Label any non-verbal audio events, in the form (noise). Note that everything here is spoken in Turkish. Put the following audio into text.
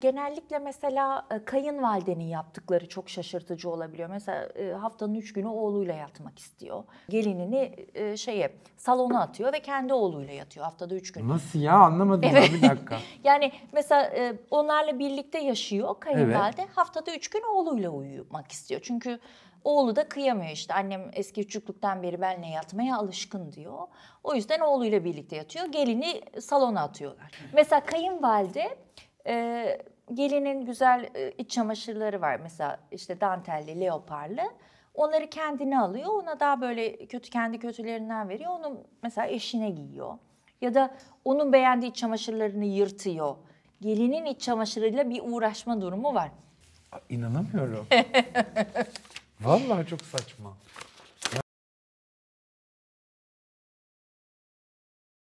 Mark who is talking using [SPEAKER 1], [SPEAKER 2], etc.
[SPEAKER 1] Genellikle mesela e, kayınvalidenin yaptıkları çok şaşırtıcı olabiliyor. Mesela e, haftanın üç günü oğluyla yatmak istiyor. Gelinini e, şeye salona atıyor ve kendi oğluyla yatıyor haftada üç gün.
[SPEAKER 2] Nasıl ya anlamadım evet. ya bir dakika.
[SPEAKER 1] (laughs) yani mesela onlarla birlikte yaşıyor kayınvalide. Evet. Haftada üç gün oğluyla uyumak istiyor. Çünkü Oğlu da kıyamıyor işte annem eski çocukluktan beri benle yatmaya alışkın diyor. O yüzden oğluyla birlikte yatıyor. Gelini salona atıyorlar. Mesela kayınvalide e, gelinin güzel e, iç çamaşırları var mesela işte dantelli, leoparlı. Onları kendine alıyor. Ona daha böyle kötü kendi kötülerinden veriyor. Onu mesela eşine giyiyor. Ya da onun beğendiği iç çamaşırlarını yırtıyor. Gelinin iç çamaşırıyla bir uğraşma durumu var.
[SPEAKER 2] İnanamıyorum. (laughs) Vallahi çok saçma.